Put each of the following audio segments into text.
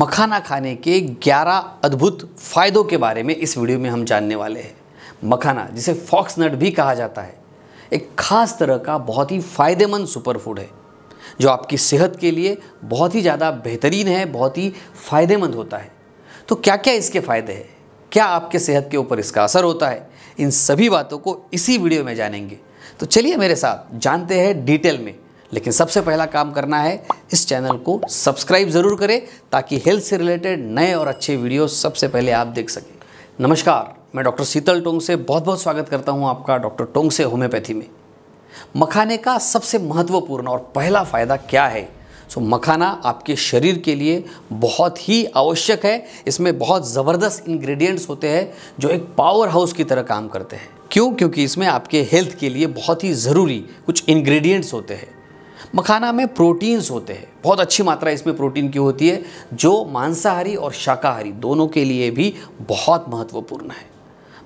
मखाना खाने के 11 अद्भुत फ़ायदों के बारे में इस वीडियो में हम जानने वाले हैं मखाना जिसे फॉक्स नट भी कहा जाता है एक खास तरह का बहुत ही फ़ायदेमंद सुपर फूड है जो आपकी सेहत के लिए बहुत ही ज़्यादा बेहतरीन है बहुत ही फ़ायदेमंद होता है तो क्या क्या इसके फ़ायदे हैं क्या आपके सेहत के ऊपर इसका असर होता है इन सभी बातों को इसी वीडियो में जानेंगे तो चलिए मेरे साथ जानते हैं डिटेल में लेकिन सबसे पहला काम करना है इस चैनल को सब्सक्राइब ज़रूर करें ताकि हेल्थ से रिलेटेड नए और अच्छे वीडियो सबसे पहले आप देख सकें नमस्कार मैं डॉक्टर शीतल टोंग से बहुत बहुत स्वागत करता हूं आपका डॉक्टर टोंग से होम्योपैथी में मखाने का सबसे महत्वपूर्ण और पहला फ़ायदा क्या है सो मखाना आपके शरीर के लिए बहुत ही आवश्यक है इसमें बहुत ज़बरदस्त इंग्रेडिएंट्स होते हैं जो एक पावर हाउस की तरह काम करते हैं क्यों क्योंकि इसमें आपके हेल्थ के लिए बहुत ही ज़रूरी कुछ इंग्रेडिएंट्स होते हैं मखाना में प्रोटीन्स होते हैं बहुत अच्छी मात्रा इसमें प्रोटीन की होती है जो मांसाहारी और शाकाहारी दोनों के लिए भी बहुत महत्वपूर्ण है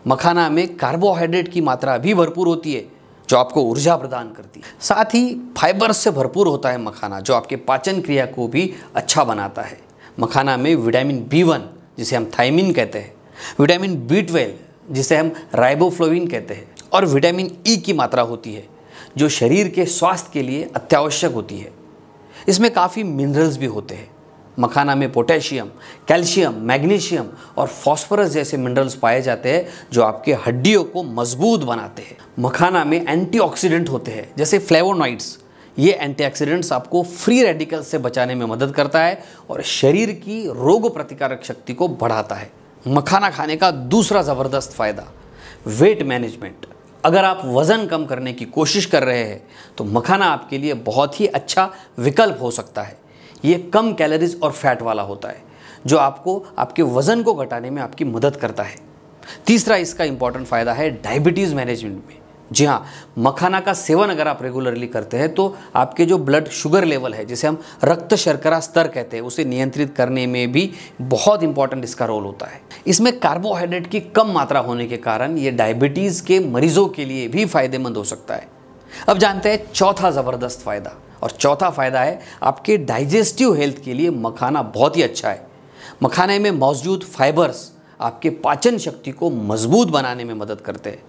मखाना में कार्बोहाइड्रेट की मात्रा भी भरपूर होती है जो आपको ऊर्जा प्रदान करती है साथ ही फाइबर से भरपूर होता है मखाना जो आपके पाचन क्रिया को भी अच्छा बनाता है मखाना में विटामिन बी वन जिसे हम थाइमिन कहते हैं विटामिन बी ट्वेल्व जिसे हम राइबोफ्लोविन कहते हैं और विटामिन ई e की मात्रा होती है जो शरीर के स्वास्थ्य के लिए अत्यावश्यक होती है इसमें काफ़ी मिनरल्स भी होते हैं मखाना में पोटेशियम कैल्शियम मैग्नीशियम और फॉस्फोरस जैसे मिनरल्स पाए जाते हैं जो आपके हड्डियों को मजबूत बनाते हैं मखाना में एंटीऑक्सीडेंट होते हैं जैसे फ्लेवोनॉइड्स ये एंटीऑक्सीडेंट्स आपको फ्री रेडिकल्स से बचाने में मदद करता है और शरीर की रोग प्रतिकारक शक्ति को बढ़ाता है मखाना खाने का दूसरा ज़बरदस्त फ़ायदा वेट मैनेजमेंट अगर आप वज़न कम करने की कोशिश कर रहे हैं तो मखाना आपके लिए बहुत ही अच्छा विकल्प हो सकता है ये कम कैलोरीज और फैट वाला होता है जो आपको आपके वज़न को घटाने में आपकी मदद करता है तीसरा इसका इम्पॉर्टेंट फ़ायदा है डायबिटीज़ मैनेजमेंट में जी हाँ मखाना का सेवन अगर आप रेगुलरली करते हैं तो आपके जो ब्लड शुगर लेवल है जिसे हम रक्त शर्करा स्तर कहते हैं उसे नियंत्रित करने में भी बहुत इंपॉर्टेंट इसका रोल होता है इसमें कार्बोहाइड्रेट की कम मात्रा होने के कारण ये डायबिटीज़ के मरीजों के लिए भी फायदेमंद हो सकता है अब जानते हैं चौथा ज़बरदस्त फ़ायदा और चौथा फ़ायदा है आपके डाइजेस्टिव हेल्थ के लिए मखाना बहुत ही अच्छा है मखाने में मौजूद फाइबर्स आपके पाचन शक्ति को मजबूत बनाने में मदद करते हैं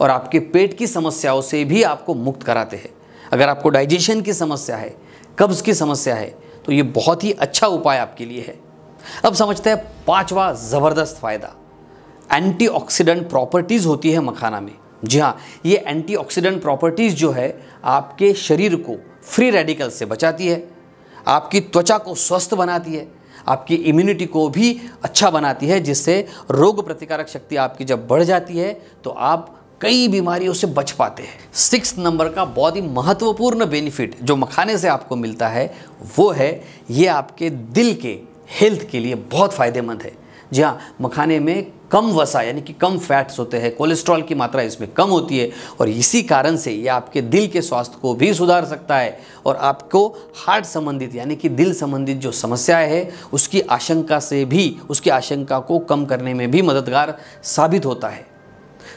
और आपके पेट की समस्याओं से भी आपको मुक्त कराते हैं अगर आपको डाइजेशन की समस्या है कब्ज़ की समस्या है तो ये बहुत ही अच्छा उपाय आपके लिए है अब समझते हैं पांचवा ज़बरदस्त फ़ायदा एंटीऑक्सीडेंट प्रॉपर्टीज़ होती है मखाना में जी हाँ ये एंटीऑक्सीडेंट प्रॉपर्टीज़ जो है आपके शरीर को फ्री रेडिकल से बचाती है आपकी त्वचा को स्वस्थ बनाती है आपकी इम्यूनिटी को भी अच्छा बनाती है जिससे रोग प्रतिकारक शक्ति आपकी जब बढ़ जाती है तो आप कई बीमारियों से बच पाते हैं सिक्स नंबर का बहुत ही महत्वपूर्ण बेनिफिट जो मखाने से आपको मिलता है वो है ये आपके दिल के हेल्थ के लिए बहुत फ़ायदेमंद है जी हाँ मखाने में कम वसा यानी कि कम फैट्स होते हैं कोलेस्ट्रॉल की मात्रा इसमें कम होती है और इसी कारण से ये आपके दिल के स्वास्थ्य को भी सुधार सकता है और आपको हार्ट संबंधित यानी कि दिल संबंधित जो समस्याएं हैं उसकी आशंका से भी उसकी आशंका को कम करने में भी मददगार साबित होता है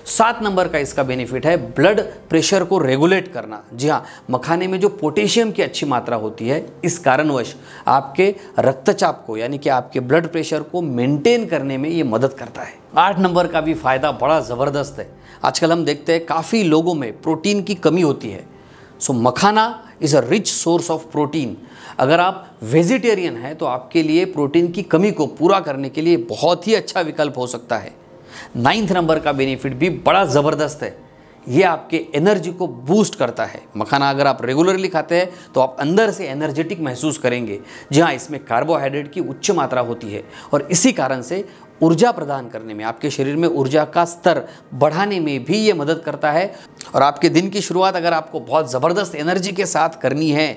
सात नंबर का इसका बेनिफिट है ब्लड प्रेशर को रेगुलेट करना जी हाँ मखाने में जो पोटेशियम की अच्छी मात्रा होती है इस कारणवश आपके रक्तचाप को यानी कि आपके ब्लड प्रेशर को मेंटेन करने में ये मदद करता है आठ नंबर का भी फ़ायदा बड़ा ज़बरदस्त है आजकल हम देखते हैं काफ़ी लोगों में प्रोटीन की कमी होती है so makhana is a rich source of protein अगर आप वेजिटेरियन हैं तो आपके लिए प्रोटीन की कमी को पूरा करने के लिए बहुत ही अच्छा विकल्प हो सकता है नाइन्थ नंबर का बेनिफिट भी बड़ा ज़बरदस्त है ये आपके एनर्जी को बूस्ट करता है मखाना अगर आप रेगुलरली खाते हैं तो आप अंदर से एनर्जेटिक महसूस करेंगे जी हाँ इसमें कार्बोहाइड्रेट की उच्च मात्रा होती है और इसी कारण से ऊर्जा प्रदान करने में आपके शरीर में ऊर्जा का स्तर बढ़ाने में भी ये मदद करता है और आपके दिन की शुरुआत अगर आपको बहुत ज़बरदस्त एनर्जी के साथ करनी है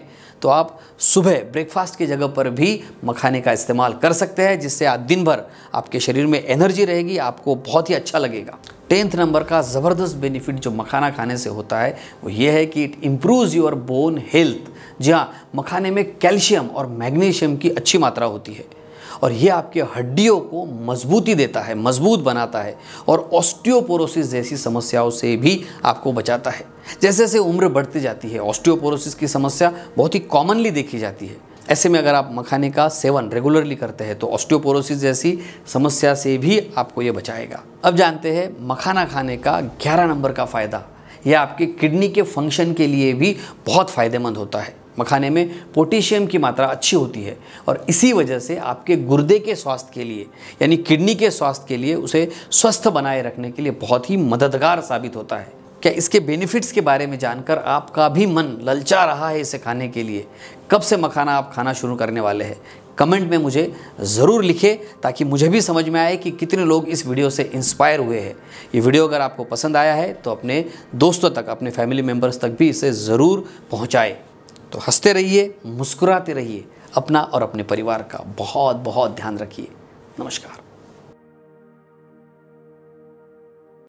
तो आप सुबह ब्रेकफास्ट की जगह पर भी मखाने का इस्तेमाल कर सकते हैं जिससे आज दिन भर आपके शरीर में एनर्जी रहेगी आपको बहुत ही अच्छा लगेगा टेंथ नंबर का ज़बरदस्त बेनिफिट जो मखाना खाने से होता है वो ये है कि it improves your bone health जी हाँ मखाने में कैल्शियम और मैग्नीशियम की अच्छी मात्रा होती है और ये आपके हड्डियों को मजबूती देता है मजबूत बनाता है और ऑस्टियोपोरोसिस जैसी समस्याओं से भी आपको बचाता है जैसे जैसे उम्र बढ़ती जाती है ऑस्टियोपोरोसिस की समस्या बहुत ही कॉमनली देखी जाती है ऐसे में अगर आप मखाने का सेवन रेगुलरली करते हैं तो ऑस्टियोपोरोसिस जैसी समस्या से भी आपको ये बचाएगा अब जानते हैं मखाना खाने का ग्यारह नंबर का फ़ायदा यह आपके किडनी के फंक्शन के लिए भी बहुत फ़ायदेमंद होता है मखाने में पोटेशियम की मात्रा अच्छी होती है और इसी वजह से आपके गुर्दे के स्वास्थ्य के लिए यानी किडनी के स्वास्थ्य के लिए उसे स्वस्थ बनाए रखने के लिए बहुत ही मददगार साबित होता है क्या इसके बेनिफिट्स के बारे में जानकर आपका भी मन ललचा रहा है इसे खाने के लिए कब से मखाना आप खाना शुरू करने वाले हैं कमेंट में मुझे ज़रूर लिखे ताकि मुझे भी समझ में आए कि कितने लोग इस वीडियो से इंस्पायर हुए हैं ये वीडियो अगर आपको पसंद आया है तो अपने दोस्तों तक अपने फैमिली मेम्बर्स तक भी इसे ज़रूर पहुँचाएँ तो हंसते रहिए मुस्कुराते रहिए अपना और अपने परिवार का बहुत बहुत ध्यान रखिए नमस्कार